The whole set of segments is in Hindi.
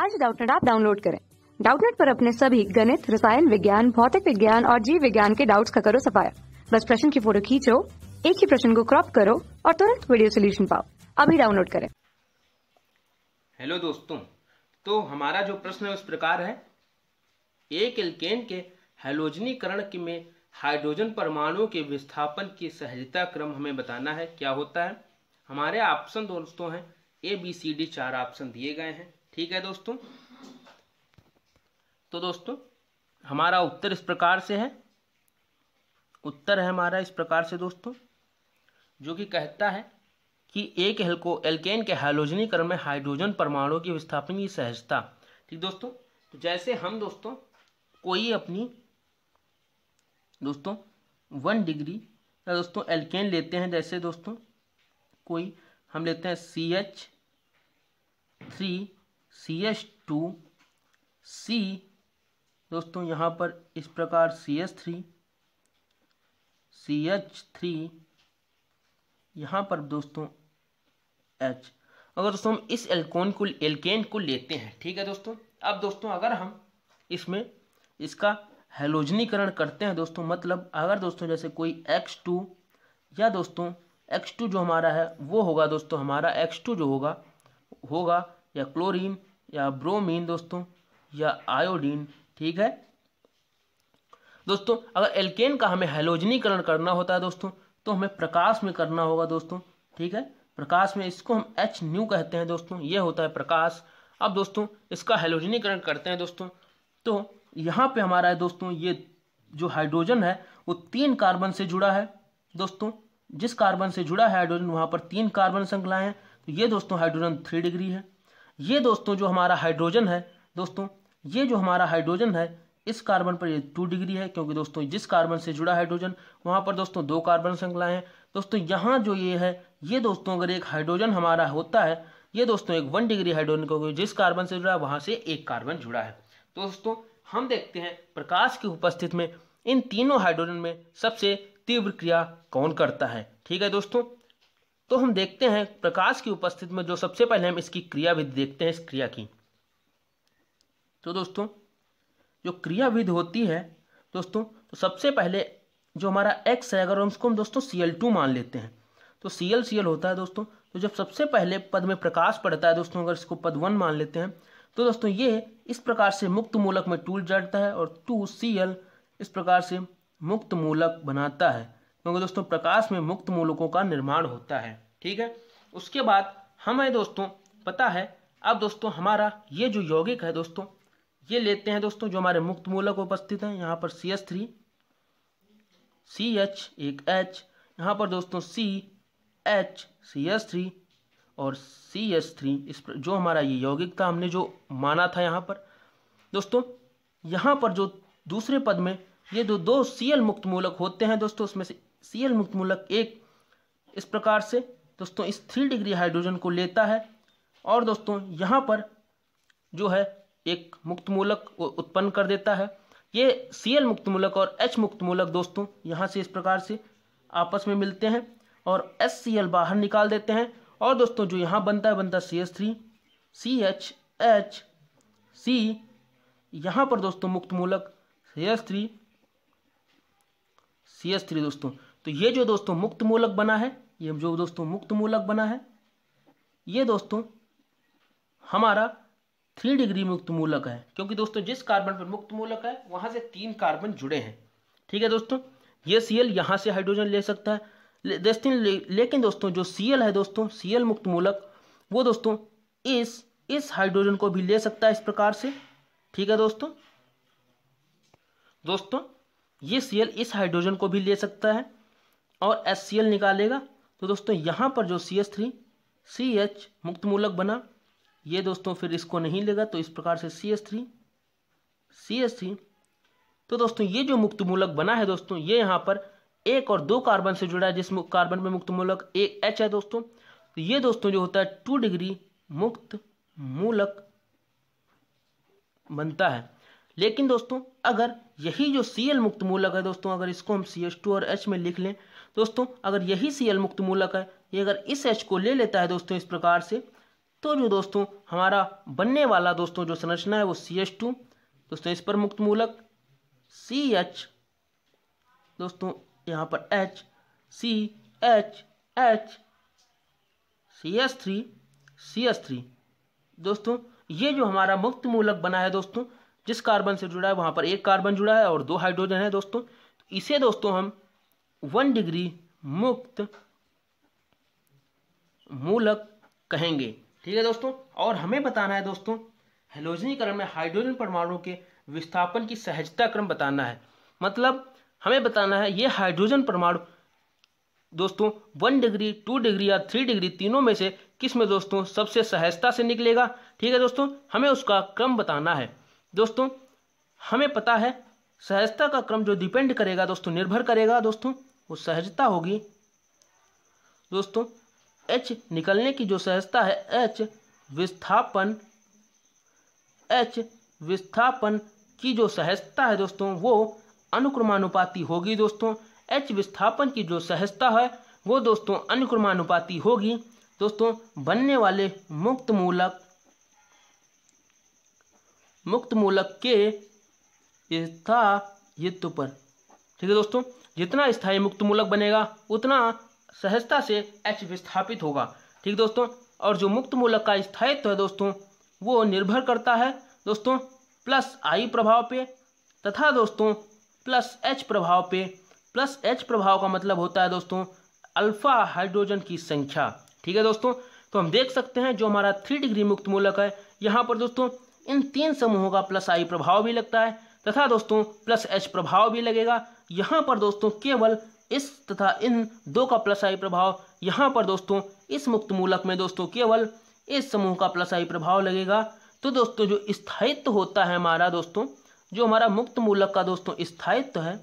आज डाउटनेट आप डाउनलोड करें डाउटनेट पर अपने सभी गणित रसायन विज्ञान भौतिक विज्ञान और जीव विज्ञान के डाउट्स का करो सफाया बस प्रश्न की फोटो खींचो एक ही प्रश्न को क्रॉप करो और तुरंत वीडियो सोल्यूशन पाओ अभी डाउनलोड करें हेलो दोस्तों तो हमारा जो प्रश्न है उस प्रकार है एक एल्केन के हेलोजनीकरण में हाइड्रोजन परमाणु के विस्थापन की सहजता क्रम हमें बताना है क्या होता है हमारे ऑप्शन दोस्तों हैं ए बी सी डी चार ऑप्शन दिए गए हैं ठीक है दोस्तों तो दोस्तों हमारा उत्तर इस प्रकार से है उत्तर है हमारा इस प्रकार से दोस्तों जो कि कहता है कि एक हेल्को एल्केन के हाइलोजनीकरण में हाइड्रोजन परमाणु की विस्थापन की सहजता ठीक दोस्तों तो जैसे हम दोस्तों कोई अपनी दोस्तों वन डिग्री या दोस्तों एल्केन लेते हैं जैसे दोस्तों कोई हम लेते हैं C H three C H two C दोस्तों यहाँ पर इस प्रकार C H three C H three यहाँ पर दोस्तों एच अगर दोस्तों हम इस एल्कोन को एल्केन को लेते हैं ठीक है दोस्तों अब दोस्तों अगर हम इसमें इसका हेलोजनीकरण करते हैं दोस्तों मतलब अगर दोस्तों जैसे कोई एक्स टू या दोस्तों एक्स टू जो हमारा है वो होगा दोस्तों हमारा एक्स टू जो होगा होगा या क्लोरीन या ब्रोमीन दोस्तों या आयोडीन ठीक है दोस्तों अगर एल्केन का हमें हेलोजनीकरण करना होता है दोस्तों तो हमें प्रकाश में करना होगा दोस्तों ठीक है प्रकाश में इसको हम एच न्यू कहते हैं दोस्तों ये होता है प्रकाश अब दोस्तों इसका हेलोजनीकरण करते हैं दोस्तों तो यहाँ पे हमारा है दोस्तों ये जो हाइड्रोजन है वो तीन कार्बन से जुड़ा है दोस्तों जिस कार्बन से जुड़ा है हाइड्रोजन वहाँ पर तीन कार्बन संकलाएँ हैं तो ये दोस्तों हाइड्रोजन थ्री डिग्री है ये दोस्तों जो हमारा हाइड्रोजन है दोस्तों ये जो हमारा हाइड्रोजन है इस कार्बन पर ये टू डिग्री है क्योंकि दोस्तों जिस कार्बन से जुड़ा हाइड्रोजन वहाँ पर दोस्तों दो कार्बन श्रृंखलाएं हैं दोस्तों यहाँ जो ये है ये दोस्तों अगर एक हाइड्रोजन हमारा होता है ये दोस्तों एक वन डिग्री हाइड्रोजन क्योंकि जिस कार्बन से जुड़ा है वहाँ से एक कार्बन जुड़ा है दोस्तों हम देखते हैं प्रकाश की उपस्थिति में इन तीनों हाइड्रोजन में सबसे तीव्र क्रिया कौन करता है ठीक है दोस्तों तो हम देखते हैं प्रकाश की उपस्थिति में जो सबसे पहले हम इसकी क्रियाविधि देखते हैं इस क्रिया की तो दोस्तों जो क्रियाविधि होती है दोस्तों तो सबसे पहले जो हमारा एक्स है अगर उसको हम दोस्तों सी टू मान लेते हैं तो सी एल सी एल होता है दोस्तों तो जब सबसे पहले पद में प्रकाश पड़ता है दोस्तों अगर इसको पद वन मान लेते हैं तो दोस्तों ये इस प्रकार से मुक्त मूलक में टूल जाता है और टू सी एल इस प्रकार से मुक्त मूलक बनाता है क्योंकि दोस्तों प्रकाश में मुक्त मूलकों का निर्माण होता है ठीक है उसके बाद हमें दोस्तों पता है अब दोस्तों हमारा ये जो यौगिक है दोस्तों ये लेते हैं दोस्तों जो हमारे मुक्त मूलक उपस्थित हैं यहाँ पर C H three C H एक एच यहाँ पर दोस्तों C H C S three और सी एस थ्री इस पर जो हमारा ये यौगिक था हमने जो माना था यहाँ पर दोस्तों यहाँ पर जो दूसरे पद में ये जो दो सी एल मुक्त मूलक होते हैं दोस्तों उसमें से सी एल मुक्त मूलक एक इस प्रकार से दोस्तों इस थ्री डिग्री हाइड्रोजन को लेता है और दोस्तों यहाँ पर जो है एक मुक्त मूलक उत्पन्न कर देता है ये सी एल मुक्त मूलक और एच मुक्त मूलक दोस्तों यहाँ से इस प्रकार से आपस में मिलते हैं और एस सी एल बाहर निकाल देते हैं और दोस्तों जो यहाँ बनता है बनता है C S three C H H C यहाँ पर दोस्तों मुक्त मूलक C S three C S three दोस्तों तो ये जो दोस्तों मुक्त मूलक बना है ये जो दोस्तों मुक्त मूलक बना है ये दोस्तों हमारा थ्री डिग्री मुक्त मूलक है क्योंकि दोस्तों जिस कार्बन पर मुक्त मूलक है वहां से तीन कार्बन जुड़े हैं ठीक है दोस्तों ये सी एल से हाइड्रोजन ले सकता है ले, ले, लेकिन दोस्तों जो सी एल है दोस्तों सी एल मुक्त मूलक वो दोस्तों इस इस हाइड्रोजन को भी ले सकता है इस प्रकार से ठीक है दोस्तों दोस्तों ये सी एल इस हाइड्रोजन को भी ले सकता है और एस सी एल निकालेगा तो दोस्तों यहाँ पर जो C S three C H मुक्त मूलक बना ये दोस्तों फिर इसको नहीं लेगा तो इस प्रकार से C S three C S three तो दोस्तों ये जो मुक्त मूलक बना है दोस्तों ये यहाँ पर एक और दो कार्बन से जुड़ा है जिस कार्बन में मुक्त मूलक एक एच है दोस्तों तो ये दोस्तों जो होता है टू डिग्री मुक्त मूलक बनता है लेकिन दोस्तों अगर यही जो सी एल मुक्त मूलक है दोस्तों अगर इसको हम सी एच टू और एच में लिख लें दोस्तों अगर यही सी एल मुक्त मूलक है ये अगर इस एच को ले लेता है दोस्तों इस प्रकार से तो जो दोस्तों हमारा बनने वाला दोस्तों जो संरचना है वो सी एच टू दोस्तों इस पर मुक्त मूलक सी एच दोस्तों यहाँ पर H C H H C S three C S three दोस्तों ये जो हमारा मुक्त मूलक बना है दोस्तों जिस कार्बन से जुड़ा है वहाँ पर एक कार्बन जुड़ा है और दो हाइड्रोजन है दोस्तों तो इसे दोस्तों हम वन डिग्री मुक्त मूलक कहेंगे ठीक है दोस्तों और हमें बताना है दोस्तों हेलोजनीकरण में हाइड्रोजन परमाणु के विस्थापन की सहजता क्रम बताना है मतलब हमें बताना है ये हाइड्रोजन परमाणु दोस्तों वन डिग्री टू डिग्री या थ्री डिग्री तीनों में से किस में दोस्तों सबसे सहजता से निकलेगा ठीक है दोस्तों हमें उसका क्रम बताना है दोस्तों हमें पता है सहजता का क्रम जो डिपेंड करेगा दोस्तों निर्भर करेगा दोस्तों वो सहजता होगी दोस्तों एच निकलने की जो सहजता है एच विस्थापन एच विस्थापन की जो सहजता है दोस्तों वो अनुक्रमानुपाती होगी दोस्तों एच विस्थापन की जो सहजता है वो दोस्तों अनुक्रमानुपाती होगी दोस्तों बनने वाले मुक्त मूलक मुक्त मूलक के स्थायित्व पर ठीक है दोस्तों जितना स्थायी मुक्त मूलक बनेगा उतना सहजता से एच विस्थापित होगा ठीक दोस्तों और जो मुक्त मूलक का स्थायित्व है दोस्तों वो निर्भर करता है दोस्तों प्लस आई प्रभाव पे तथा दोस्तों प्लस एच प्रभाव पे प्लस एच प्रभाव का मतलब होता है दोस्तों अल्फा हाइड्रोजन की संख्या ठीक है दोस्तों तो हम देख सकते हैं जो हमारा थ्री डिग्री मुक्त मूलक है यहाँ पर दोस्तों इन तीन समूहों का प्लस आई प्रभाव भी लगता है तथा दोस्तों प्लस एच प्रभाव भी लगेगा यहाँ पर दोस्तों केवल इस तथा इन दो का प्लस आई प्रभाव यहाँ पर दोस्तों इस मुक्त मूलक में दोस्तों केवल इस समूह का प्लस आई प्रभाव लगेगा तो दोस्तों जो स्थायित्व होता है हमारा दोस्तों जो हमारा मुक्त मूलक का दोस्तों स्थायित्व है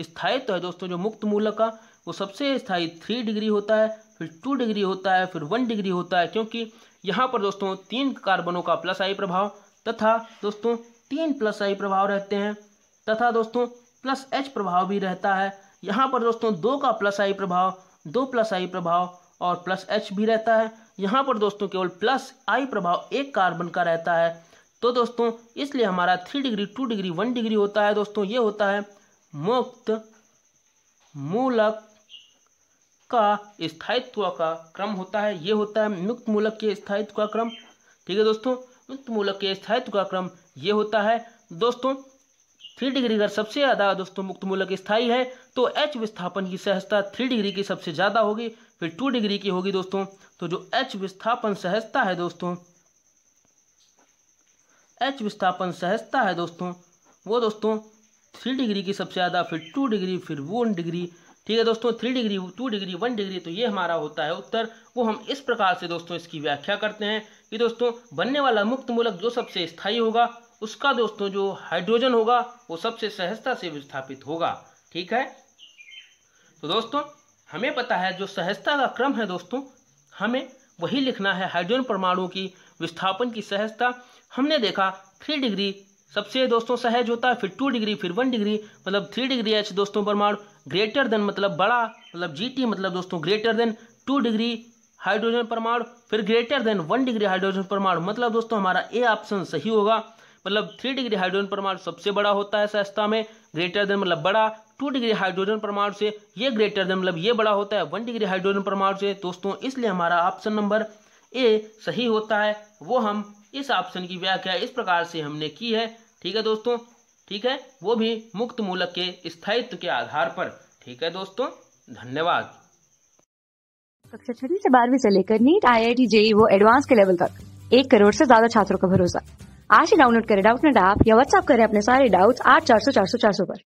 स्थायित्व है दोस्तों जो मुक्त मूलक का वो सबसे स्थायी थ्री डिग्री होता है फिर टू डिग्री होता है फिर वन डिग्री होता है क्योंकि यहाँ पर दोस्तों तीन कार्बनों का प्लस आई प्रभाव तथा दोस्तों तीन प्लस आई प्रभाव रहते हैं तथा दोस्तों प्लस एच प्रभाव भी रहता है यहाँ पर दोस्तों दो का प्लस आई प्रभाव दो प्लस आई प्रभाव और प्लस एच भी रहता है यहाँ पर दोस्तों केवल प्लस आई प्रभाव एक कार्बन का रहता है तो दोस्तों इसलिए हमारा three degree two degree one degree होता है दोस्तों ये होता है मुक्त मूलक का स्थायित्व का क्रम होता है ये होता है मुक्त मूलक के स्थायित्व का क्रम ठीक है दोस्तों मुक्त मूलक के स्थायित्व का क्रम ये होता है दोस्तों थ्री डिग्री अगर सबसे ज़्यादा दोस्तों मुक्त मूलक स्थायी है तो एच विस्थापन की सहजता थ्री डिग्री की सबसे ज़्यादा होगी फिर टू डिग्री की होगी दोस्तों तो जो एच विस्थापन सहजता है दोस्तों एच विस्थापन सहजता है दोस्तों वो दोस्तों थ्री डिग्री की सबसे ज़्यादा फिर टू डिग्री फिर वन डिग्री ठीक है दोस्तों three degree two degree one degree तो ये हमारा होता है उत्तर वो हम इस प्रकार से दोस्तों इसकी व्याख्या करते हैं कि दोस्तों बनने वाला मुक्त मूलक जो सबसे स्थायी होगा उसका दोस्तों जो हाइड्रोजन होगा वो सबसे सहजता से विस्थापित होगा ठीक है तो दोस्तों हमें पता है जो सहजता का क्रम है दोस्तों हमें वही लिखना है हाइड्रोजन परमाणु की विस्थापन की सहजता हमने देखा थ्री डिग्री सबसे दोस्तों सहज होता है फिर टू डिग्री फिर वन डिग्री मतलब थ्री डिग्री एच दोस्तों परमाणु ग्रेटर देन मतलब बड़ा मतलब जी मतलब दोस्तों greater than two degree hydrogen परमाणु फिर greater than one degree hydrogen परमाणु मतलब दोस्तों हमारा ए ऑप्शन सही होगा मतलब थ्री डिग्री हाइड्रोजन परमाणु सबसे बड़ा होता है सहस्ता में ग्रेटर देन मतलब बड़ा टू डिग्री हाइड्रोजन परमाणु से ये ग्रेटर देन मतलब ये बड़ा होता है वन डिग्री हाइड्रोजन परमाणु से दोस्तों इसलिए हमारा ऑप्शन नंबर ए सही होता है वो हम इस ऑप्शन की व्याख्या इस प्रकार से हमने की है ठीक है दोस्तों ठीक है वो भी मुक्त मूलक के स्थायित्व के आधार पर ठीक है दोस्तों धन्यवाद कक्षा छठी से बारहवीं से लेकर NEET I I T JEE वो एडवांस के लेवल तक एक करोड़ से ज्यादा छात्रों का भरोसा आज ही डाउनलोड करें डाउटनेट ऐप या व्हाट्सअप करें अपने सारे डाउट्स आठ चार सौ चार सौ चार सौ पर